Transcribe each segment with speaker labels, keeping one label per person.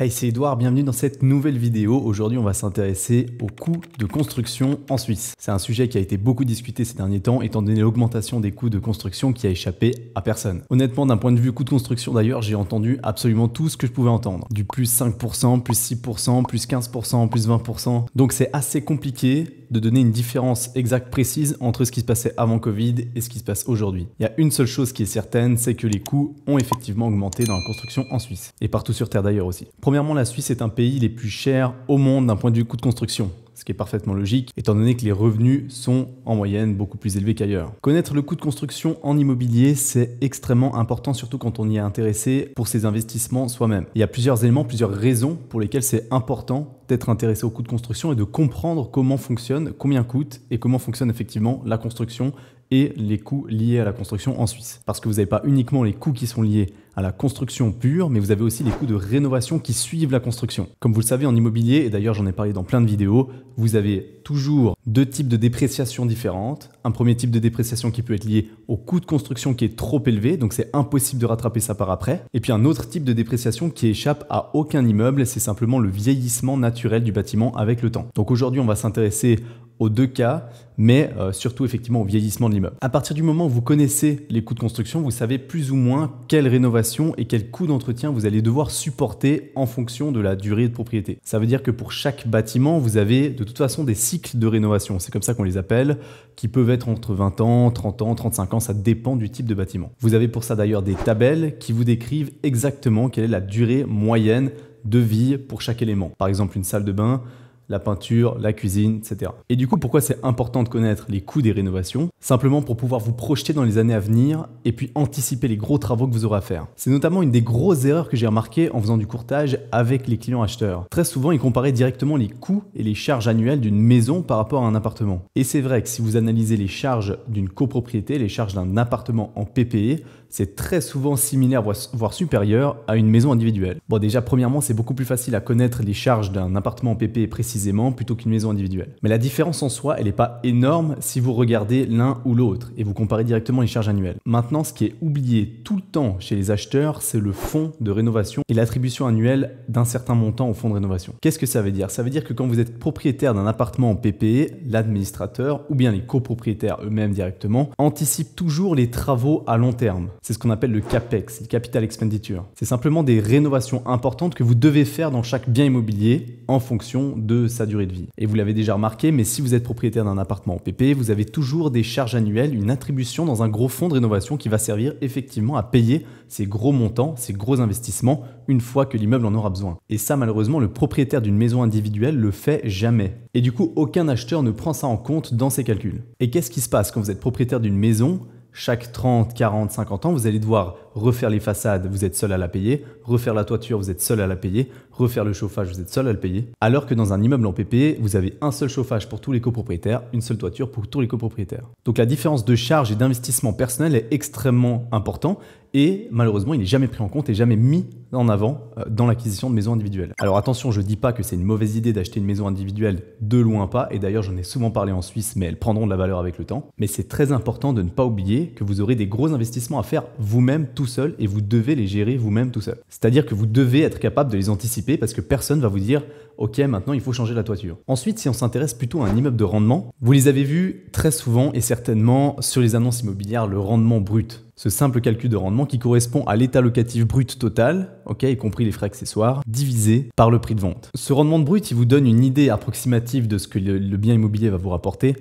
Speaker 1: Hey, c'est Edouard, bienvenue dans cette nouvelle vidéo. Aujourd'hui, on va s'intéresser aux coûts de construction en Suisse. C'est un sujet qui a été beaucoup discuté ces derniers temps, étant donné l'augmentation des coûts de construction qui a échappé à personne. Honnêtement, d'un point de vue coût de construction d'ailleurs, j'ai entendu absolument tout ce que je pouvais entendre. Du plus 5%, plus 6%, plus 15%, plus 20%. Donc c'est assez compliqué de donner une différence exacte précise entre ce qui se passait avant Covid et ce qui se passe aujourd'hui. Il y a une seule chose qui est certaine, c'est que les coûts ont effectivement augmenté dans la construction en Suisse. Et partout sur Terre d'ailleurs aussi. Premièrement, la Suisse est un pays les plus chers au monde d'un point de vue coût de construction ce qui est parfaitement logique, étant donné que les revenus sont en moyenne beaucoup plus élevés qu'ailleurs. Connaître le coût de construction en immobilier, c'est extrêmement important, surtout quand on y est intéressé pour ses investissements soi-même. Il y a plusieurs éléments, plusieurs raisons pour lesquelles c'est important d'être intéressé au coût de construction et de comprendre comment fonctionne, combien coûte et comment fonctionne effectivement la construction et les coûts liés à la construction en Suisse. Parce que vous n'avez pas uniquement les coûts qui sont liés à la construction pure, mais vous avez aussi les coûts de rénovation qui suivent la construction. Comme vous le savez en immobilier, et d'ailleurs j'en ai parlé dans plein de vidéos, vous avez toujours deux types de dépréciation différentes. Un premier type de dépréciation qui peut être lié au coût de construction qui est trop élevé, donc c'est impossible de rattraper ça par après. Et puis un autre type de dépréciation qui échappe à aucun immeuble, c'est simplement le vieillissement naturel du bâtiment avec le temps. Donc aujourd'hui on va s'intéresser aux deux cas, mais euh, surtout effectivement au vieillissement de l'immeuble. À partir du moment où vous connaissez les coûts de construction, vous savez plus ou moins quelle rénovation et quel coût d'entretien vous allez devoir supporter en fonction de la durée de propriété. Ça veut dire que pour chaque bâtiment, vous avez de toute façon des cycles de rénovation, c'est comme ça qu'on les appelle, qui peuvent être entre 20 ans, 30 ans, 35 ans, ça dépend du type de bâtiment. Vous avez pour ça d'ailleurs des tabelles qui vous décrivent exactement quelle est la durée moyenne de vie pour chaque élément. Par exemple, une salle de bain, la peinture, la cuisine, etc. Et du coup, pourquoi c'est important de connaître les coûts des rénovations Simplement pour pouvoir vous projeter dans les années à venir et puis anticiper les gros travaux que vous aurez à faire. C'est notamment une des grosses erreurs que j'ai remarquées en faisant du courtage avec les clients acheteurs. Très souvent, ils comparaient directement les coûts et les charges annuelles d'une maison par rapport à un appartement. Et c'est vrai que si vous analysez les charges d'une copropriété, les charges d'un appartement en PPE, c'est très souvent similaire, voire supérieur, à une maison individuelle. Bon, déjà, premièrement, c'est beaucoup plus facile à connaître les charges d'un appartement en PP précisément plutôt qu'une maison individuelle. Mais la différence en soi, elle n'est pas énorme si vous regardez l'un ou l'autre et vous comparez directement les charges annuelles. Maintenant, ce qui est oublié tout le temps chez les acheteurs, c'est le fonds de rénovation et l'attribution annuelle d'un certain montant au fonds de rénovation. Qu'est-ce que ça veut dire Ça veut dire que quand vous êtes propriétaire d'un appartement en PPE, l'administrateur ou bien les copropriétaires eux-mêmes directement anticipent toujours les travaux à long terme c'est ce qu'on appelle le CAPEX, le capital expenditure. C'est simplement des rénovations importantes que vous devez faire dans chaque bien immobilier en fonction de sa durée de vie. Et vous l'avez déjà remarqué, mais si vous êtes propriétaire d'un appartement en PP, vous avez toujours des charges annuelles, une attribution dans un gros fonds de rénovation qui va servir effectivement à payer ces gros montants, ces gros investissements, une fois que l'immeuble en aura besoin. Et ça, malheureusement, le propriétaire d'une maison individuelle le fait jamais. Et du coup, aucun acheteur ne prend ça en compte dans ses calculs. Et qu'est-ce qui se passe quand vous êtes propriétaire d'une maison chaque 30, 40, 50 ans, vous allez devoir refaire les façades, vous êtes seul à la payer, refaire la toiture, vous êtes seul à la payer, refaire le chauffage, vous êtes seul à le payer. Alors que dans un immeuble en PPE, vous avez un seul chauffage pour tous les copropriétaires, une seule toiture pour tous les copropriétaires. Donc la différence de charge et d'investissement personnel est extrêmement important et malheureusement il n'est jamais pris en compte et jamais mis en avant euh, dans l'acquisition de maisons individuelles. Alors attention, je dis pas que c'est une mauvaise idée d'acheter une maison individuelle, de loin pas, et d'ailleurs j'en ai souvent parlé en Suisse, mais elles prendront de la valeur avec le temps. Mais c'est très important de ne pas oublier que vous aurez des gros investissements à faire vous-même tout seul et vous devez les gérer vous-même tout seul. C'est-à-dire que vous devez être capable de les anticiper parce que personne va vous dire ok maintenant il faut changer la toiture. Ensuite si on s'intéresse plutôt à un immeuble de rendement, vous les avez vus très souvent et certainement sur les annonces immobilières le rendement brut. Ce simple calcul de rendement qui correspond à l'état locatif brut total, ok, y compris les frais accessoires, divisé par le prix de vente. Ce rendement de brut, il vous donne une idée approximative de ce que le bien immobilier va vous rapporter,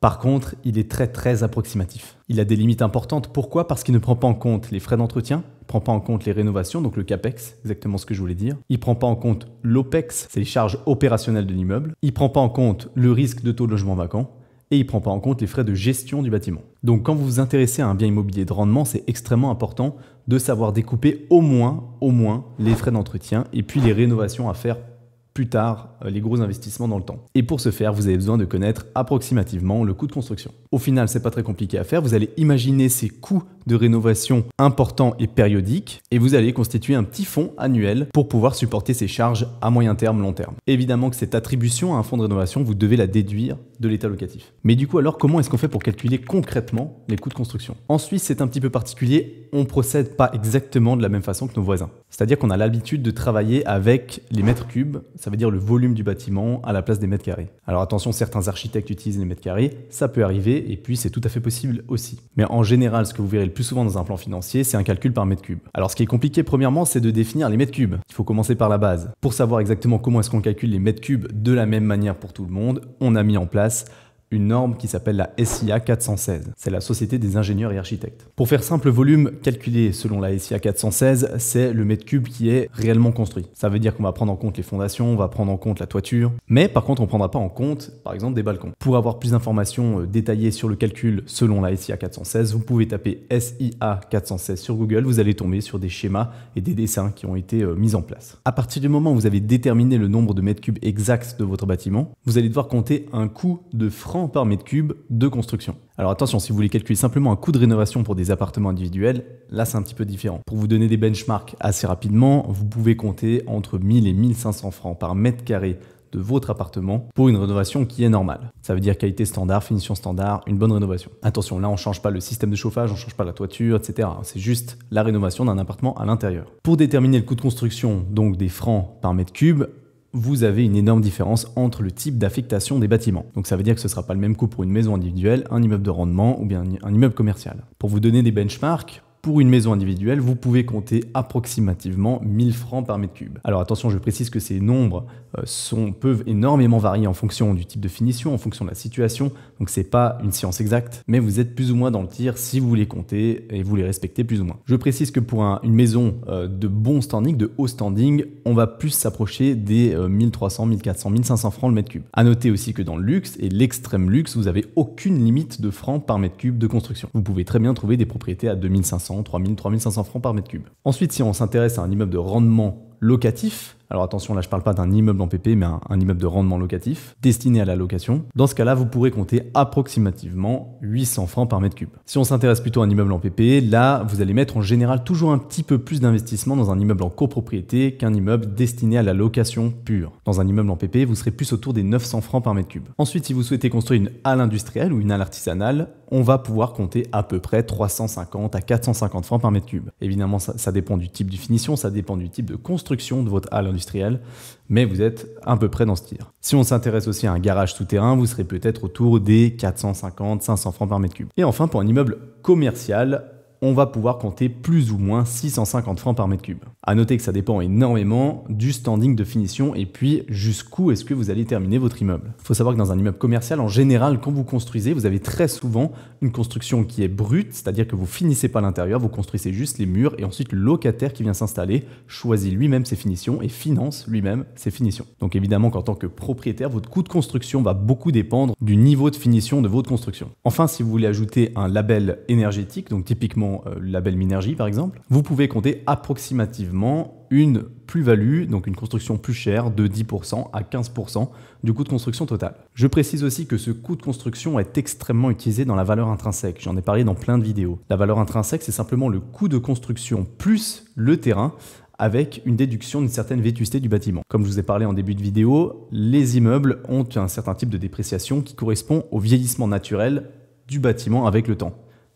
Speaker 1: par contre, il est très très approximatif. Il a des limites importantes. Pourquoi Parce qu'il ne prend pas en compte les frais d'entretien, il ne prend pas en compte les rénovations, donc le CAPEX, exactement ce que je voulais dire. Il ne prend pas en compte l'OPEX, c'est les charges opérationnelles de l'immeuble. Il ne prend pas en compte le risque de taux de logement vacant. Et il ne prend pas en compte les frais de gestion du bâtiment. Donc quand vous vous intéressez à un bien immobilier de rendement, c'est extrêmement important de savoir découper au moins, au moins les frais d'entretien et puis les rénovations à faire plus tard euh, les gros investissements dans le temps. Et pour ce faire, vous avez besoin de connaître approximativement le coût de construction. Au final, c'est pas très compliqué à faire. Vous allez imaginer ces coûts de rénovation importants et périodiques et vous allez constituer un petit fonds annuel pour pouvoir supporter ces charges à moyen terme, long terme. Évidemment que cette attribution à un fonds de rénovation, vous devez la déduire de l'état locatif. Mais du coup, alors comment est-ce qu'on fait pour calculer concrètement les coûts de construction En Suisse, c'est un petit peu particulier on procède pas exactement de la même façon que nos voisins. C'est-à-dire qu'on a l'habitude de travailler avec les mètres cubes, ça veut dire le volume du bâtiment à la place des mètres carrés. Alors attention, certains architectes utilisent les mètres carrés, ça peut arriver et puis c'est tout à fait possible aussi. Mais en général, ce que vous verrez le plus souvent dans un plan financier, c'est un calcul par mètre cube. Alors ce qui est compliqué premièrement, c'est de définir les mètres cubes. Il faut commencer par la base. Pour savoir exactement comment est-ce qu'on calcule les mètres cubes de la même manière pour tout le monde, on a mis en place une norme qui s'appelle la SIA 416. C'est la Société des ingénieurs et architectes. Pour faire simple, volume calculé selon la SIA 416, c'est le mètre cube qui est réellement construit. Ça veut dire qu'on va prendre en compte les fondations, on va prendre en compte la toiture, mais par contre, on ne prendra pas en compte, par exemple, des balcons. Pour avoir plus d'informations euh, détaillées sur le calcul selon la SIA 416, vous pouvez taper SIA 416 sur Google, vous allez tomber sur des schémas et des dessins qui ont été euh, mis en place. À partir du moment où vous avez déterminé le nombre de mètres cubes exacts de votre bâtiment, vous allez devoir compter un coût de francs par mètre cube de construction. Alors attention, si vous voulez calculer simplement un coût de rénovation pour des appartements individuels, là c'est un petit peu différent. Pour vous donner des benchmarks assez rapidement, vous pouvez compter entre 1000 et 1500 francs par mètre carré de votre appartement pour une rénovation qui est normale. Ça veut dire qualité standard, finition standard, une bonne rénovation. Attention, là on ne change pas le système de chauffage, on ne change pas la toiture, etc. C'est juste la rénovation d'un appartement à l'intérieur. Pour déterminer le coût de construction donc des francs par mètre cube, vous avez une énorme différence entre le type d'affectation des bâtiments. Donc ça veut dire que ce ne sera pas le même coût pour une maison individuelle, un immeuble de rendement ou bien un immeuble commercial. Pour vous donner des benchmarks, pour une maison individuelle, vous pouvez compter approximativement 1000 francs par mètre cube. Alors attention, je précise que ces nombres euh, peuvent énormément varier en fonction du type de finition, en fonction de la situation, donc c'est pas une science exacte, mais vous êtes plus ou moins dans le tir si vous les comptez et vous les respectez plus ou moins. Je précise que pour une maison euh, de bon standing, de haut standing, on va plus s'approcher des 1300, 1400, 1500 francs le mètre cube. A noter aussi que dans le luxe et l'extrême luxe, vous avez aucune limite de francs par mètre cube de construction. Vous pouvez très bien trouver des propriétés à 2500 3000, 3500 francs par mètre cube. Ensuite, si on s'intéresse à un immeuble de rendement locatif, alors attention, là je parle pas d'un immeuble en PP, mais un, immeuble de rendement locatif, destiné à la location. Dans ce cas-là, vous pourrez compter approximativement 800 francs par mètre cube. Si on s'intéresse plutôt à un immeuble en PP, là vous allez mettre en général toujours un petit peu plus d'investissement dans un immeuble en copropriété qu'un immeuble destiné à la location pure. Dans un immeuble en PP, vous serez plus autour des 900 francs par mètre cube. Ensuite, si vous souhaitez construire une halle industrielle ou une halle artisanale, on va pouvoir compter à peu près 350 à 450 francs par mètre cube. Évidemment, ça, ça dépend du type de finition, ça dépend du type de construction de votre halle mais vous êtes à peu près dans ce tir. Si on s'intéresse aussi à un garage souterrain, vous serez peut-être autour des 450-500 francs par mètre cube. Et enfin, pour un immeuble commercial, on va pouvoir compter plus ou moins 650 francs par mètre cube. À noter que ça dépend énormément du standing de finition et puis jusqu'où est-ce que vous allez terminer votre immeuble. Il Faut savoir que dans un immeuble commercial, en général, quand vous construisez, vous avez très souvent une construction qui est brute, c'est-à-dire que vous finissez pas l'intérieur, vous construisez juste les murs et ensuite le locataire qui vient s'installer choisit lui-même ses finitions et finance lui-même ses finitions. Donc évidemment qu'en tant que propriétaire, votre coût de construction va beaucoup dépendre du niveau de finition de votre construction. Enfin, si vous voulez ajouter un label énergétique, donc typiquement la belle euh, label Minergie par exemple, vous pouvez compter approximativement une plus-value, donc une construction plus chère de 10% à 15% du coût de construction total. Je précise aussi que ce coût de construction est extrêmement utilisé dans la valeur intrinsèque, j'en ai parlé dans plein de vidéos. La valeur intrinsèque, c'est simplement le coût de construction plus le terrain avec une déduction d'une certaine vétusté du bâtiment. Comme je vous ai parlé en début de vidéo, les immeubles ont un certain type de dépréciation qui correspond au vieillissement naturel du bâtiment avec le temps.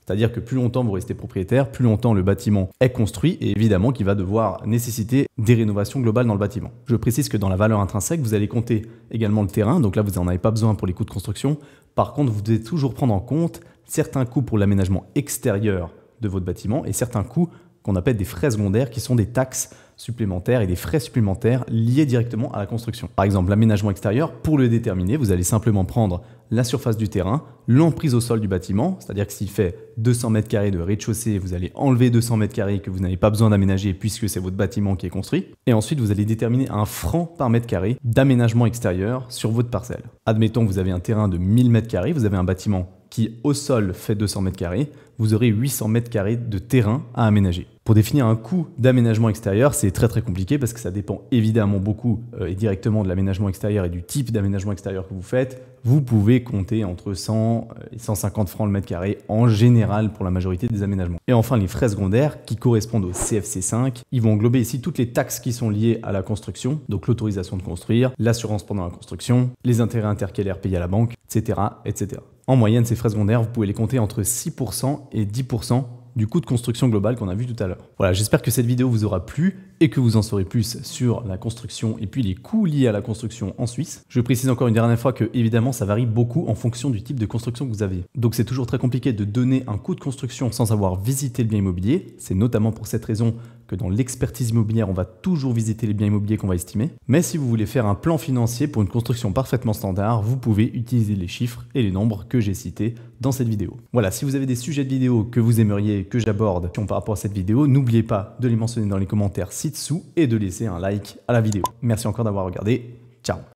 Speaker 1: C'est-à-dire que plus longtemps vous restez propriétaire, plus longtemps le bâtiment est construit et évidemment qu'il va devoir nécessiter des rénovations globales dans le bâtiment. Je précise que dans la valeur intrinsèque, vous allez compter également le terrain, donc là vous n'en avez pas besoin pour les coûts de construction. Par contre, vous devez toujours prendre en compte certains coûts pour l'aménagement extérieur de votre bâtiment et certains coûts qu'on appelle des frais secondaires qui sont des taxes supplémentaires et des frais supplémentaires liés directement à la construction. Par exemple, l'aménagement extérieur, pour le déterminer, vous allez simplement prendre la surface du terrain, l'emprise au sol du bâtiment, c'est-à-dire que s'il fait 200 mètres carrés de rez-de-chaussée, vous allez enlever 200 mètres carrés que vous n'avez pas besoin d'aménager puisque c'est votre bâtiment qui est construit, et ensuite vous allez déterminer un franc par mètre carré d'aménagement extérieur sur votre parcelle. Admettons que vous avez un terrain de 1000 mètres carrés, vous avez un bâtiment qui au sol fait 200 mètres carrés, vous aurez 800 mètres carrés de terrain à aménager. Pour définir un coût d'aménagement extérieur, c'est très très compliqué parce que ça dépend évidemment beaucoup euh, et directement de l'aménagement extérieur et du type d'aménagement extérieur que vous faites. Vous pouvez compter entre 100 euh, et 150 francs le mètre carré en général pour la majorité des aménagements. Et enfin, les frais secondaires qui correspondent au CFC5, ils vont englober ici toutes les taxes qui sont liées à la construction, donc l'autorisation de construire, l'assurance pendant la construction, les intérêts intercalaires payés à la banque, etc. etc. En moyenne, ces frais secondaires, vous pouvez les compter entre 6% et 10% du coût de construction global qu'on a vu tout à l'heure. Voilà, j'espère que cette vidéo vous aura plu et que vous en saurez plus sur la construction et puis les coûts liés à la construction en Suisse. Je précise encore une dernière fois que évidemment ça varie beaucoup en fonction du type de construction que vous avez. Donc c'est toujours très compliqué de donner un coût de construction sans avoir visité le bien immobilier. C'est notamment pour cette raison dans l'expertise immobilière, on va toujours visiter les biens immobiliers qu'on va estimer. Mais si vous voulez faire un plan financier pour une construction parfaitement standard, vous pouvez utiliser les chiffres et les nombres que j'ai cités dans cette vidéo. Voilà, si vous avez des sujets de vidéo que vous aimeriez que j'aborde par rapport à cette vidéo, n'oubliez pas de les mentionner dans les commentaires ci-dessous et de laisser un like à la vidéo. Merci encore d'avoir regardé. Ciao